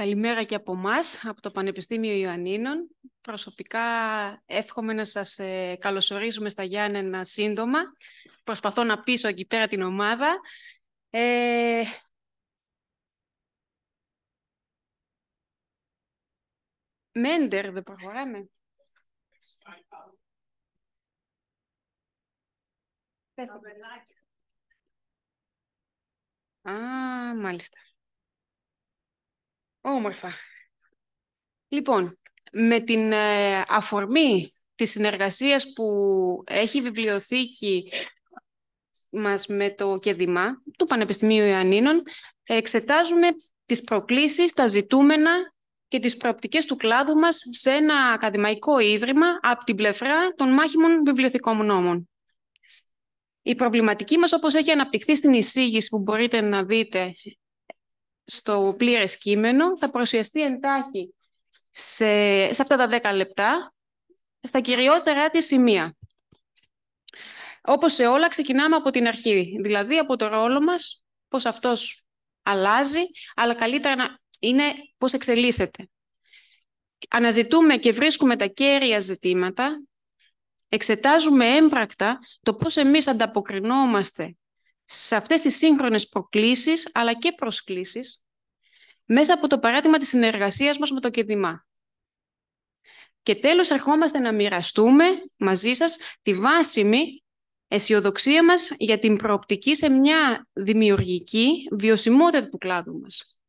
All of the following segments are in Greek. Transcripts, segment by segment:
Καλημέρα και από εμάς από το Πανεπιστήμιο Ιωαννίνων. Προσωπικά εύχομαι να σας ε, καλωσορίζουμε στα Γιάννενα σύντομα. Προσπαθώ να πείσω εκεί πέρα την ομάδα. Ε... Μέντερ, δεν προχωράμε. Α, μάλιστα. Όμορφα. Λοιπόν, με την ε, αφορμή της συνεργασίας που έχει η βιβλιοθήκη μας με το ΚΕΔΙΜΑ του Πανεπιστημίου Ιωαννίνων, εξετάζουμε τις προκλήσεις, τα ζητούμενα και τις προοπτικές του κλάδου μας σε ένα ακαδημαϊκό ίδρυμα από την πλευρά των μάχημων βιβλιοθηκών νόμων. Η προβληματική μας, όπως έχει αναπτυχθεί στην εισήγηση που μπορείτε να δείτε στο πλήρες κείμενο θα παρουσιαστεί εντάχει σε, σε αυτά τα 10 λεπτά στα κυριότερα της σημεία. Όπως σε όλα ξεκινάμε από την αρχή, δηλαδή από το ρόλο μας, πώς αυτός αλλάζει, αλλά καλύτερα είναι πώς εξελίσσεται. Αναζητούμε και βρίσκουμε τα κέρια ζητήματα, εξετάζουμε έμπρακτα το πώς εμείς ανταποκρινόμαστε σε αυτές τις σύγχρονες προκλήσεις αλλά και προσκλήσεις μέσα από το παράδειγμα της συνεργασίας μας με το ΚΕΔΙΜΑ. Και τέλος ερχόμαστε να μοιραστούμε μαζί σας τη βάσιμη αισιοδοξία μας για την προοπτική σε μια δημιουργική βιωσιμότητα του κλάδου μας.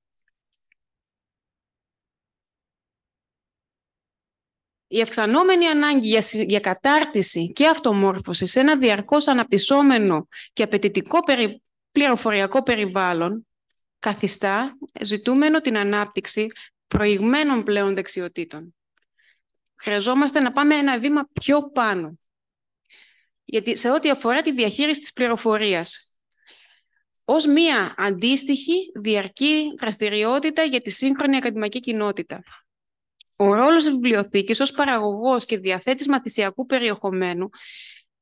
Η αυξανόμενη ανάγκη για, κατάρτιση και αυτομόρφωση σε ένα διαρκώς αναπτυσσόμενο και απαιτητικό περι, πληροφοριακό περιβάλλον καθιστά ζητούμενο την ανάπτυξη προηγμένων πλέον δεξιοτήτων. Χρειαζόμαστε να πάμε ένα βήμα πιο πάνω. Γιατί σε ό,τι αφορά τη διαχείριση της πληροφορίας, ως μία αντίστοιχη διαρκή δραστηριότητα για τη σύγχρονη ακαδημαϊκή κοινότητα. Ο ρόλος της βιβλιοθήκης ως παραγωγός και διαθέτης μαθησιακού περιεχομένου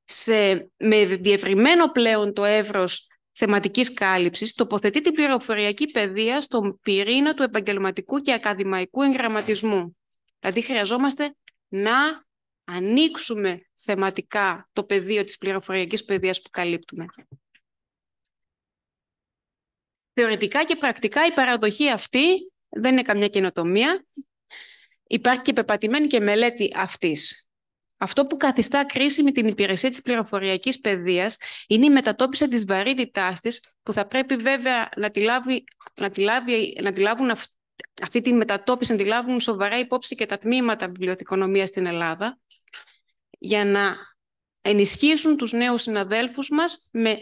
σε, με διευρυμένο πλέον το εύρος θεματικής κάλυψης τοποθετεί την πληροφοριακή παιδεία στον πυρήνα του επαγγελματικού και ακαδημαϊκού εγγραμματισμού. Δηλαδή χρειαζόμαστε να ανοίξουμε θεματικά το πεδίο της πληροφοριακής παιδείας που καλύπτουμε. Θεωρητικά και πρακτικά η παραδοχή αυτή δεν είναι καμιά καινοτομία. Υπάρχει και πεπατημένη και μελέτη αυτής. Αυτό που καθιστά κρίσιμη την υπηρεσία της πληροφοριακής παιδείας είναι η μετατόπιση της βαρύτητάς της, που θα πρέπει βέβαια να τη, να τη, να λάβουν αυτή τη μετατόπιση, να τη λάβουν σοβαρά υπόψη και τα τμήματα βιβλιοθηκονομίας στην Ελλάδα, για να ενισχύσουν τους νέους συναδέλφους μας με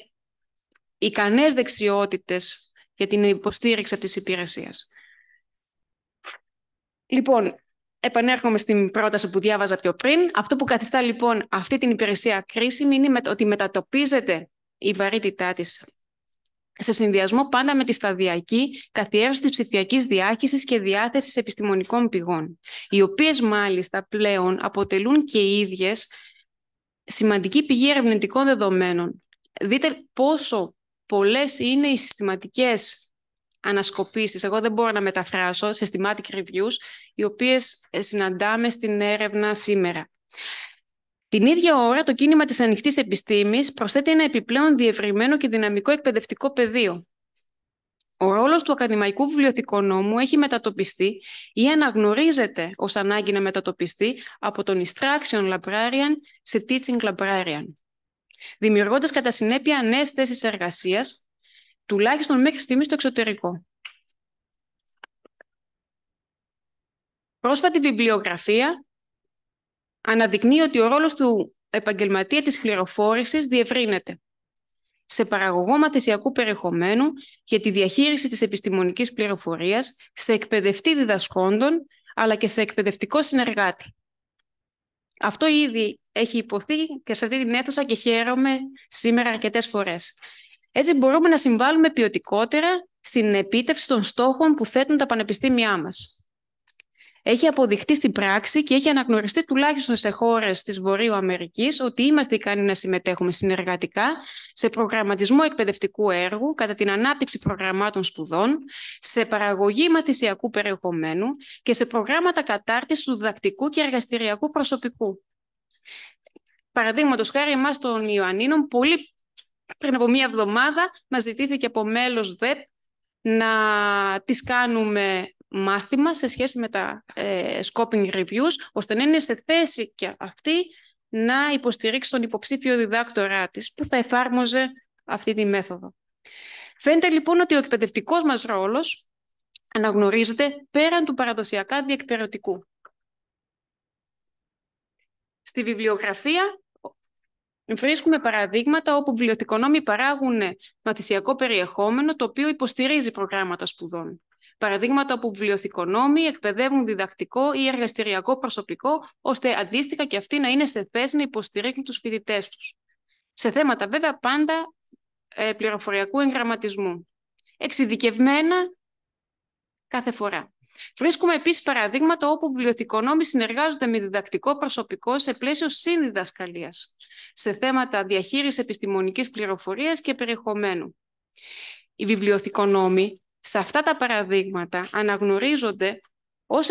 ικανές δεξιότητες για την υποστήριξη αυτής της υπηρεσίας. Λοιπόν, Επανέρχομαι στην πρόταση που διάβαζα πιο πριν. Αυτό που καθιστά λοιπόν αυτή την υπηρεσία κρίσιμη είναι ότι μετατοπίζεται η βαρύτητά της σε συνδυασμό πάντα με τη σταδιακή καθιέρωση της ψηφιακής διάχυσης και διάθεσης επιστημονικών πηγών, οι οποίες μάλιστα πλέον αποτελούν και οι ίδιες σημαντική πηγή ερευνητικών δεδομένων. Δείτε πόσο πολλές είναι οι συστηματικές ανασκοπήσεις, εγώ δεν μπορώ να μεταφράσω, systematic reviews, οι οποίες ε, συναντάμε στην έρευνα σήμερα. Την ίδια ώρα, το κίνημα της ανοιχτής επιστήμης προσθέτει ένα επιπλέον διευρυμένο και δυναμικό εκπαιδευτικό πεδίο. Ο ρόλος του ακαδημαϊκού νόμου έχει μετατοπιστεί ή αναγνωρίζεται ως ανάγκη να μετατοπιστεί από τον Instruction Librarian σε Teaching Librarian, δημιουργώντας κατά συνέπεια νέες θέσεις εργασίας τουλάχιστον μέχρι στιγμή στο εξωτερικό. Πρόσφατη βιβλιογραφία αναδεικνύει ότι ο ρόλος του επαγγελματία της πληροφόρησης διευρύνεται σε παραγωγό μαθησιακού περιεχομένου για τη διαχείριση της επιστημονικής πληροφορίας, σε εκπαιδευτή διδασκόντων, αλλά και σε εκπαιδευτικό συνεργάτη. Αυτό ήδη έχει υποθεί και σε αυτή την αίθουσα και χαίρομαι σήμερα αρκετές φορές. Έτσι μπορούμε να συμβάλλουμε ποιοτικότερα στην επίτευξη των στόχων που θέτουν τα πανεπιστήμια μας. Έχει αποδειχτεί στην πράξη και έχει αναγνωριστεί τουλάχιστον σε χώρες της Βορείου Αμερικής ότι είμαστε ικανοί να συμμετέχουμε συνεργατικά σε προγραμματισμό εκπαιδευτικού έργου, κατά την ανάπτυξη προγραμμάτων σπουδών, σε παραγωγή μαθησιακού περιεχομένου και σε προγράμματα κατάρτισης του διδακτικού και εργαστηριακού προσωπικού. Παραδείγματος χάρη, εμάς των Ιωαννίνων, πολύ πριν από μία εβδομάδα μας ζητήθηκε από μέλος ΔΕΠ να τις κάνουμε μάθημα σε σχέση με τα ε, scoping reviews, ώστε να είναι σε θέση και αυτή να υποστηρίξει τον υποψήφιο διδάκτορά της, που θα εφάρμοζε αυτή τη μέθοδο. Φαίνεται λοιπόν ότι ο εκπαιδευτικός μας ρόλος αναγνωρίζεται πέραν του παραδοσιακά διεκπαιρεωτικού. Στη βιβλιογραφία Βρίσκουμε παραδείγματα όπου βιβλιοθηκονόμοι παράγουν μαθησιακό περιεχόμενο το οποίο υποστηρίζει προγράμματα σπουδών. Παραδείγματα όπου βιβλιοθηκονόμοι εκπαιδεύουν διδακτικό ή εργαστηριακό προσωπικό, ώστε αντίστοιχα και αυτοί να είναι σε θέση να υποστηρίξουν τους φοιτητές τους. Σε θέματα βέβαια πάντα ε, πληροφοριακού εγγραμματισμού. Εξειδικευμένα κάθε φορά. Βρίσκουμε επίσης παραδείγματα όπου βιβλιοθηκονόμοι συνεργάζονται με διδακτικό προσωπικό σε πλαίσιο συνδιδασκαλίας, σε θέματα διαχείρισης επιστημονικής πληροφορίας και περιεχομένου. Οι βιβλιοθηκονόμοι σε αυτά τα παραδείγματα αναγνωρίζονται ως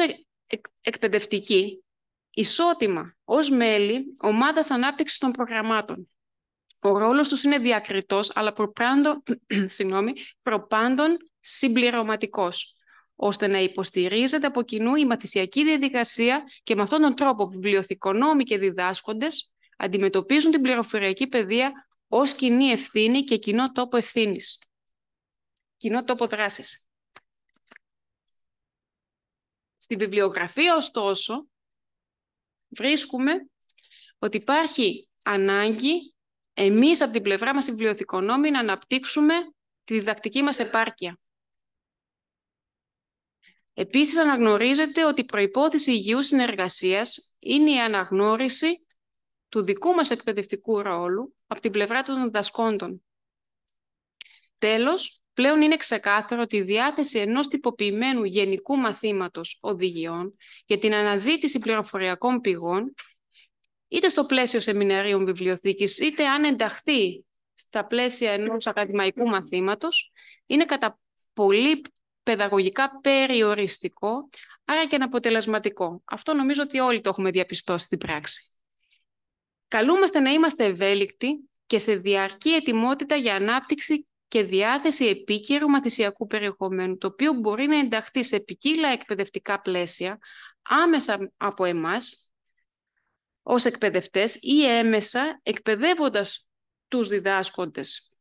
εκπαιδευτικοί ισότιμα ως μέλη ομάδας ανάπτυξης των προγραμμάτων. Ο ρόλος τους είναι διακριτός, αλλά προπάντων, συγγνώμη, προπάντων συμπληρωματικός ώστε να υποστηρίζεται από κοινού η μαθησιακή διαδικασία και με αυτόν τον τρόπο βιβλιοθηκονόμοι και διδάσκοντες αντιμετωπίζουν την πληροφοριακή παιδεία ως κοινή ευθύνη και κοινό τόπο ευθύνης. Κοινό τόπο δράσης. Στην βιβλιογραφία, ωστόσο, βρίσκουμε ότι υπάρχει ανάγκη εμείς από την πλευρά μας οι βιβλιοθηκονόμοι να αναπτύξουμε τη διδακτική μας επάρκεια. Επίσης αναγνωρίζεται ότι η προϋπόθεση υγιούς συνεργασίας είναι η αναγνώριση του δικού μας εκπαιδευτικού ρόλου από την πλευρά των δασκόντων. Τέλος, πλέον είναι ξεκάθαρο ότι η διάθεση ενός τυποποιημένου γενικού μαθήματος οδηγιών για την αναζήτηση πληροφοριακών πηγών, είτε στο πλαίσιο σεμιναρίων βιβλιοθήκης, είτε αν ενταχθεί στα πλαίσια ενός ακαδημαϊκού μαθήματος, είναι κατά πολύ παιδαγωγικά περιοριστικό, άρα και αναποτελεσματικό. Αυτό νομίζω ότι όλοι το έχουμε διαπιστώσει στην πράξη. Καλούμαστε να είμαστε ευέλικτοι και σε διαρκή ετοιμότητα για ανάπτυξη και διάθεση επίκαιρου μαθησιακού περιεχομένου, το οποίο μπορεί να ενταχθεί σε ποικίλα εκπαιδευτικά πλαίσια, άμεσα από εμάς, ως εκπαιδευτές ή έμεσα εκπαιδεύοντας τους διδάσκοντες.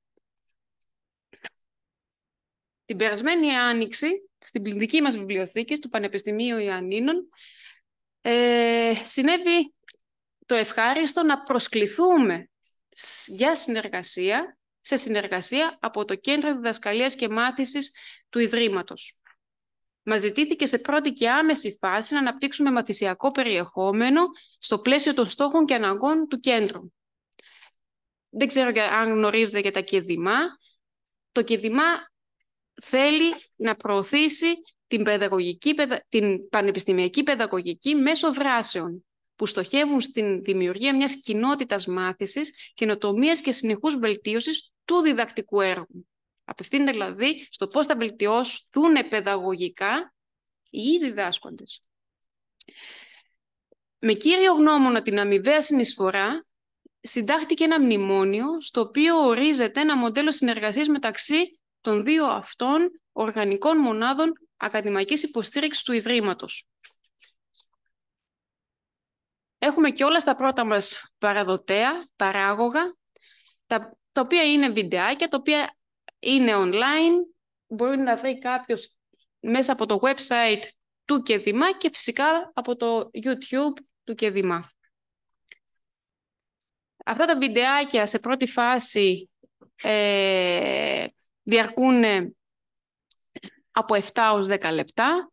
Την περασμένη άνοιξη, στην πληθυντική μας βιβλιοθήκη, του Πανεπιστημίου Ιαννίνων ε, συνέβη το ευχάριστο να προσκληθούμε για συνεργασία, σε συνεργασία από το Κέντρο Διδασκαλίας και Μάθησης του Ιδρύματος. Μας ζητήθηκε σε πρώτη και άμεση φάση να αναπτύξουμε μαθησιακό περιεχόμενο στο πλαίσιο των στόχων και αναγκών του κέντρου. Δεν ξέρω αν γνωρίζετε για τα κεδημά. Το κεδημά θέλει να προωθήσει την, παιδαγωγική, την πανεπιστημιακή παιδαγωγική μέσω δράσεων που στοχεύουν στην δημιουργία μιας κοινότητας μάθησης, καινοτομίας και συνεχούς βελτίωσης του διδακτικού έργου. Απευθύνεται δηλαδή στο πώς θα βελτιώσουν παιδαγωγικά οι διδάσκοντες. Με κύριο γνώμονα την αμοιβαία συνεισφορά, συντάχθηκε ένα μνημόνιο στο οποίο ορίζεται ένα μοντέλο συνεργασίας μεταξύ των δύο αυτών οργανικών μονάδων ακαδημαϊκής υποστήριξης του Ιδρύματος. Έχουμε και όλα στα πρώτα μας παραδοτέα, παράγωγα, τα, τα οποία είναι βιντεάκια, τα οποία είναι online, μπορεί να βρει κάποιος μέσα από το website του και και φυσικά από το YouTube του και Αυτά τα βιντεάκια σε πρώτη φάση ε, διαρκούν από 7 έως 10 λεπτά,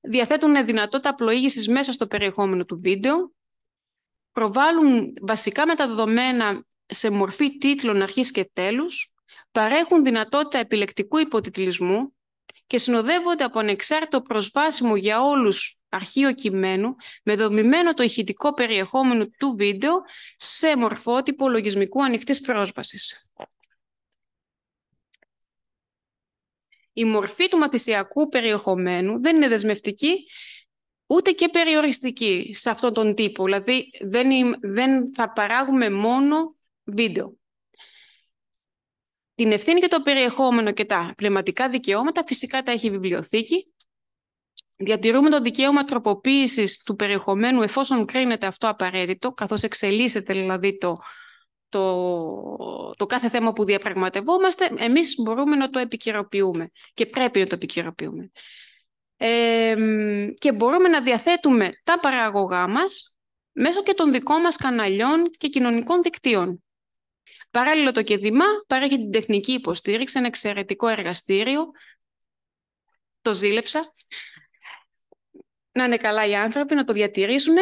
διαθέτουν δυνατότητα πλοήγησης μέσα στο περιεχόμενο του βίντεο, προβάλλουν βασικά δεδομένα σε μορφή τίτλων αρχής και τέλους, παρέχουν δυνατότητα επιλεκτικού υποτιτλισμού και συνοδεύονται από ανεξάρτητο προσβάσιμο για όλους αρχείο κειμένου με δομημένο το ηχητικό περιεχόμενο του βίντεο σε μορφότυπο λογισμικού ανοιχτής πρόσβασης. η μορφή του μαθησιακού περιεχομένου δεν είναι δεσμευτική ούτε και περιοριστική σε αυτόν τον τύπο. Δηλαδή δεν, δεν θα παράγουμε μόνο βίντεο. Την ευθύνη και το περιεχόμενο και τα πνευματικά δικαιώματα φυσικά τα έχει η βιβλιοθήκη. Διατηρούμε το δικαίωμα τροποποίησης του περιεχομένου εφόσον κρίνεται αυτό απαραίτητο, καθώς εξελίσσεται δηλαδή το το, το κάθε θέμα που διαπραγματευόμαστε, εμείς μπορούμε να το επικαιροποιούμε και πρέπει να το επικαιροποιούμε. και μπορούμε να διαθέτουμε τα παράγωγά μας μέσω και των δικών μας καναλιών και κοινωνικών δικτύων. Παράλληλα το ΚΕΔΙΜΑ παρέχει την τεχνική υποστήριξη, ένα εξαιρετικό εργαστήριο. Το ζήλεψα. Να είναι καλά οι άνθρωποι, να το διατηρήσουν.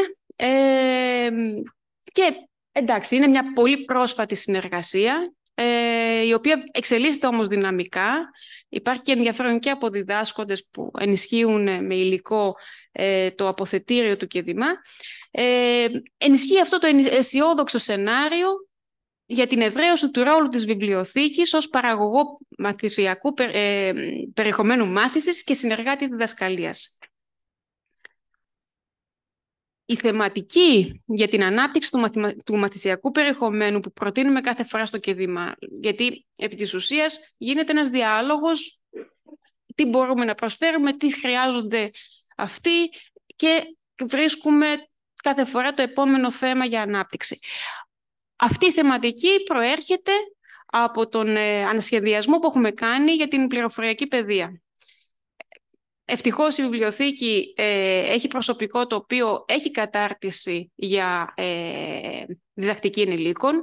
και Εντάξει, είναι μια πολύ πρόσφατη συνεργασία, ε, η οποία εξελίσσεται όμως δυναμικά. Υπάρχει και ενδιαφέρον και από διδάσκοντες που ενισχύουν ε, με υλικό ε, το αποθετήριο του κεδιμά. Ε, ενισχύει αυτό το αισιόδοξο σενάριο για την εδραίωση του ρόλου της βιβλιοθήκης ως παραγωγό μαθησιακού ε, περιεχομένου μάθησης και συνεργάτη διδασκαλίας. Η θεματική για την ανάπτυξη του, μαθημα... του μαθησιακού περιεχομένου που προτείνουμε κάθε φορά στο κεδίμα, γιατί επί της ουσίας γίνεται ένας διάλογος τι μπορούμε να προσφέρουμε, τι χρειάζονται αυτοί και βρίσκουμε κάθε φορά το επόμενο θέμα για ανάπτυξη. Αυτή η θεματική προέρχεται από τον ε, ανασχεδιασμό που έχουμε κάνει για την πληροφοριακή παιδεία. Ευτυχώς η βιβλιοθήκη ε, έχει προσωπικό το οποίο έχει κατάρτιση για ε, διδακτική ενηλίκων,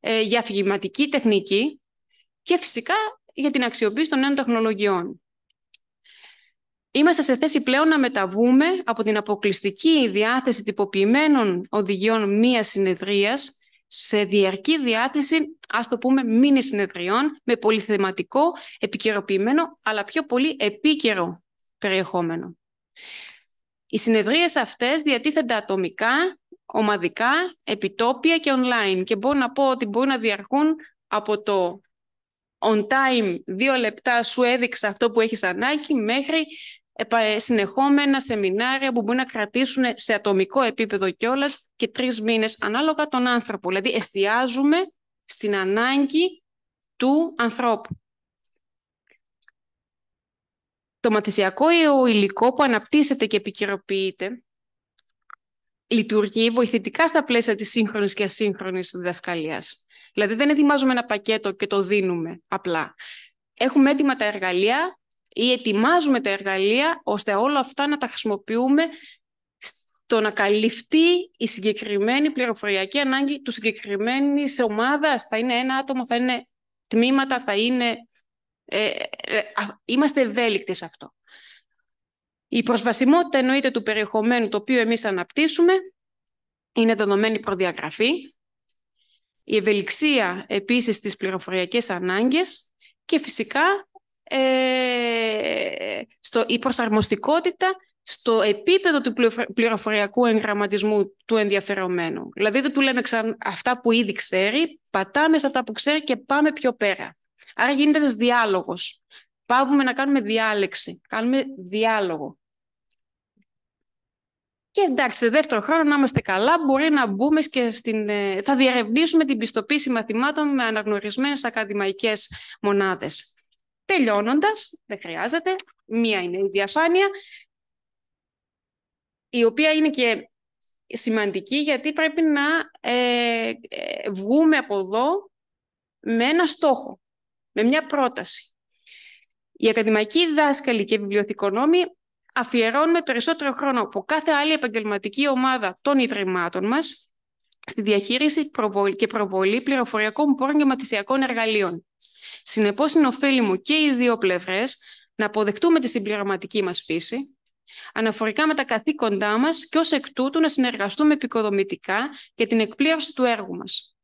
ε, για αφηγηματική τεχνική και φυσικά για την αξιοποίηση των νέων τεχνολογιών. Είμαστε σε θέση πλέον να μεταβούμε από την αποκλειστική διάθεση τυποποιημένων οδηγιών μια συνεδρίας σε διαρκή διάθεση, ας το πούμε, μήνυ συνεδριών με πολυθεματικό, επικαιροποιημένο, αλλά πιο πολύ επίκαιρο περιεχόμενο. Οι συνεδρίες αυτές διατίθενται ατομικά, ομαδικά, επιτόπια και online και μπορώ να πω ότι μπορεί να διαρκούν από το on time, δύο λεπτά σου έδειξα αυτό που έχεις ανάγκη, μέχρι ε, ε, συνεχόμενα σεμινάρια που μπορεί να κρατήσουν σε ατομικό επίπεδο κιόλας και τρεις μήνες ανάλογα τον άνθρωπο. Δηλαδή, εστιάζουμε στην ανάγκη του ανθρώπου. Το μαθησιακό υλικό που αναπτύσσεται και επικαιροποιείται λειτουργεί βοηθητικά στα πλαίσια της σύγχρονης και ασύγχρονης διδασκαλίας. Δηλαδή δεν ετοιμάζουμε ένα πακέτο και το δίνουμε απλά. Έχουμε έτοιμα τα εργαλεία ή ετοιμάζουμε τα εργαλεία ώστε όλα αυτά να τα χρησιμοποιούμε στο να καλυφθεί η συγκεκριμένη πληροφοριακή ανάγκη του συγκεκριμένης ομάδας. Θα είναι ένα άτομο, θα είναι τμήματα, θα είναι ε, ε είμαστε ευέλικτοι σε αυτό. Η προσβασιμότητα εννοείται του περιεχομένου το οποίο εμείς αναπτύσσουμε είναι δεδομένη προδιαγραφή. Η ευελιξία επίσης στις πληροφοριακές ανάγκες και φυσικά ε, στο, η προσαρμοστικότητα στο επίπεδο του πληροφοριακού εγγραμματισμού του ενδιαφερομένου. Δηλαδή δεν του λέμε αυτά που ήδη ξέρει, πατάμε σε αυτά που ξέρει και πάμε πιο πέρα. Άρα γίνεται ένας διάλογος. Πάβουμε να κάνουμε διάλεξη. Κάνουμε διάλογο. Και εντάξει, σε δεύτερο χρόνο να είμαστε καλά, μπορεί να μπούμε και στην... Ε, θα διαρευνήσουμε την πιστοποίηση μαθημάτων με αναγνωρισμένες ακαδημαϊκές μονάδες. Τελειώνοντας, δεν χρειάζεται, μία είναι η διαφάνεια, η οποία είναι και σημαντική γιατί πρέπει να ε, ε, βγούμε από εδώ με ένα στόχο με μια πρόταση. Οι ακαδημαϊκοί δάσκαλοι και βιβλιοθηκονόμοι αφιερώνουμε περισσότερο χρόνο από κάθε άλλη επαγγελματική ομάδα των Ιδρυμάτων μας στη διαχείριση και προβολή πληροφοριακών πόρων και μαθησιακών εργαλείων. Συνεπώς είναι ωφέλιμο και οι δύο πλευρές να αποδεχτούμε τη συμπληρωματική μας φύση, αναφορικά με τα καθήκοντά μας και ως εκ τούτου να συνεργαστούμε επικοδομητικά για την εκπλήρωση του έργου μας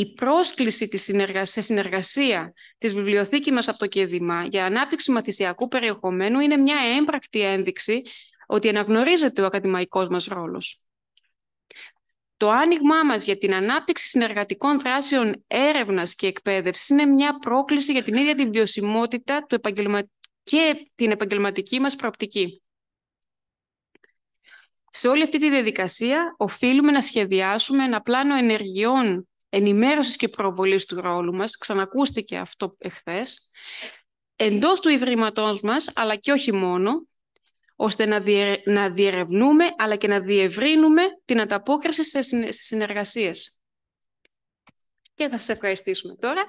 η πρόσκληση της σε συνεργασία της βιβλιοθήκης μας από το ΚΕΔΙΜΑ για ανάπτυξη μαθησιακού περιεχομένου είναι μια έμπρακτη ένδειξη ότι αναγνωρίζεται ο ακαδημαϊκός μας ρόλος. Το άνοιγμά μας για την ανάπτυξη συνεργατικών δράσεων έρευνας και εκπαίδευσης είναι μια πρόκληση για την ίδια την βιωσιμότητα του επαγγελμα... και την επαγγελματική μας προοπτική. Σε όλη αυτή τη διαδικασία οφείλουμε να σχεδιάσουμε ένα πλάνο ενεργειών ενημέρωσης και προβολής του ρόλου μας, ξανακούστηκε αυτό εχθές, εντός του Ιδρύματός μας, αλλά και όχι μόνο, ώστε να, να διερευνούμε, αλλά και να διευρύνουμε την ανταπόκριση σε, συνεργασίες. Και θα σας ευχαριστήσουμε τώρα.